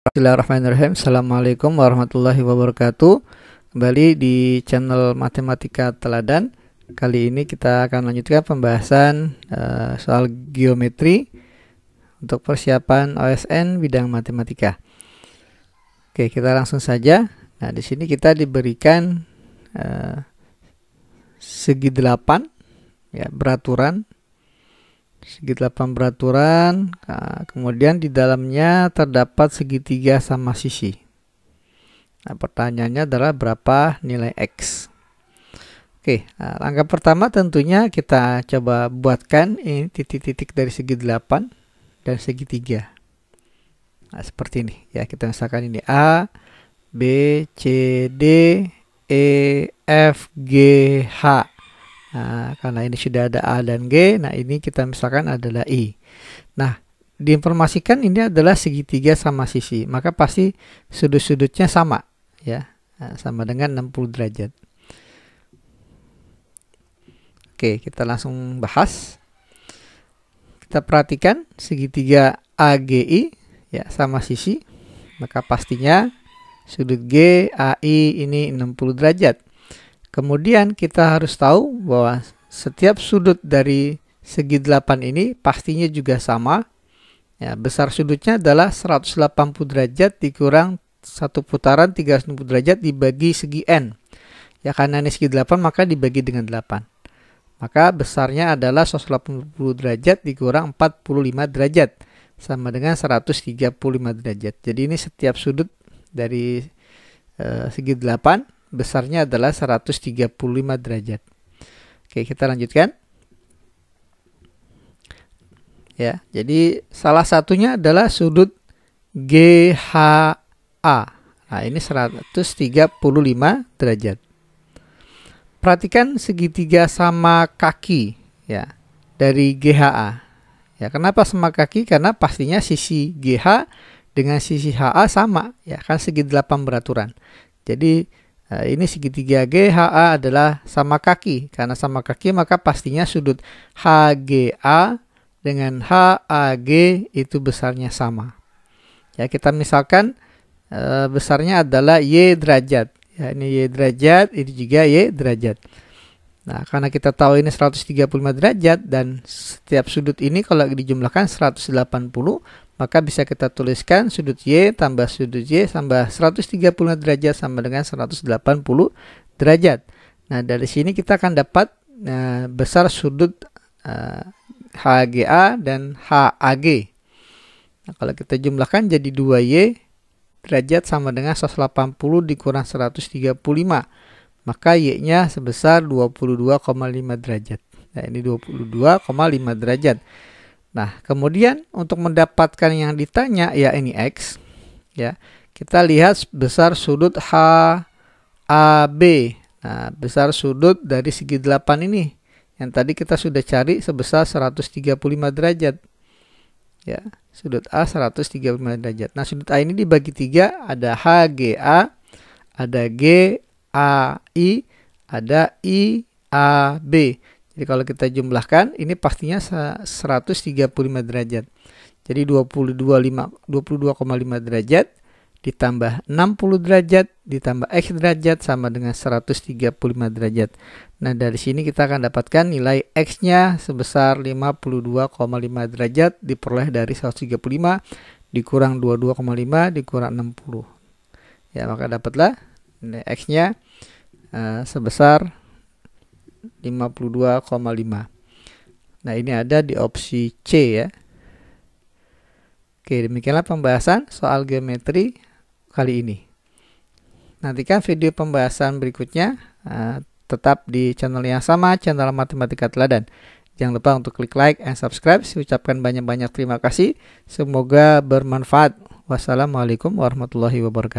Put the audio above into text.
Bismillahirrahmanirrahim Assalamualaikum warahmatullahi wabarakatuh Kembali di channel Matematika Teladan Kali ini kita akan lanjutkan pembahasan uh, soal geometri Untuk persiapan OSN bidang matematika Oke kita langsung saja Nah di sini kita diberikan uh, segi delapan ya, Beraturan Segitiga peraturan, nah, kemudian di dalamnya terdapat segitiga sama sisi. Nah, pertanyaannya adalah berapa nilai X? Oke, nah, langkah pertama tentunya kita coba buatkan ini titik-titik dari segi 8 dan segitiga. Nah, seperti ini ya, kita misalkan ini A, B, C, D, E, F, G, H. Nah, karena ini sudah ada A dan G, nah ini kita misalkan adalah I. Nah, diinformasikan ini adalah segitiga sama sisi, maka pasti sudut-sudutnya sama, ya, nah, sama dengan 60 derajat. Oke, kita langsung bahas. Kita perhatikan segitiga AGI, ya, sama sisi, maka pastinya sudut GAI ini 60 derajat. Kemudian kita harus tahu bahwa setiap sudut dari segi 8 ini pastinya juga sama. Ya, besar sudutnya adalah 180 derajat dikurang satu putaran 360 derajat dibagi segi n. Ya karena ini segi 8 maka dibagi dengan 8. Maka besarnya adalah 180 derajat dikurang 45 derajat sama dengan 135 derajat. Jadi ini setiap sudut dari eh, segi 8 besarnya adalah 135 derajat. Oke, kita lanjutkan. Ya, jadi salah satunya adalah sudut GHA. Nah, ini 135 derajat. Perhatikan segitiga sama kaki ya dari GHA. Ya, kenapa sama kaki? Karena pastinya sisi GH dengan sisi HA sama, ya kan segi 8 beraturan. Jadi Nah, ini segitiga GHA adalah sama kaki. Karena sama kaki maka pastinya sudut HGA dengan HAG itu besarnya sama. Ya, kita misalkan e, besarnya adalah Y derajat. Ya, ini Y derajat, ini juga Y derajat. Nah, karena kita tahu ini 135 derajat dan setiap sudut ini kalau dijumlahkan 180, maka bisa kita tuliskan sudut Y tambah sudut Y tambah 135 derajat sama dengan 180 derajat. Nah, dari sini kita akan dapat nah, besar sudut eh, HGA dan HAG. Nah, kalau kita jumlahkan jadi 2Y derajat sama dengan 180 dikurang 135 maka Y-nya sebesar 22,5 derajat. Nah, ini 22,5 derajat. Nah, kemudian untuk mendapatkan yang ditanya ya ini X ya. Kita lihat besar sudut HAB. Nah, besar sudut dari segi 8 ini yang tadi kita sudah cari sebesar 135 derajat. Ya, sudut A 135 derajat. Nah, sudut A ini dibagi tiga ada H, G, A, ada G, a i ada i a b jadi kalau kita jumlahkan ini pastinya 135 derajat jadi 22,5 derajat ditambah 60 derajat ditambah x derajat sama dengan 135 derajat. Nah, dari sini kita akan dapatkan nilai x-nya sebesar 52,5 derajat diperoleh dari 135 dikurang 22,5 dikurang 60. Ya, maka dapatlah E X-nya uh, sebesar 52,5. Nah, ini ada di opsi C ya. Oke, demikianlah pembahasan soal geometri kali ini. Nantikan video pembahasan berikutnya uh, tetap di channel yang sama, channel Matematika Teladan. Jangan lupa untuk klik like and subscribe. Saya ucapkan banyak-banyak terima kasih. Semoga bermanfaat. Wassalamualaikum warahmatullahi wabarakatuh.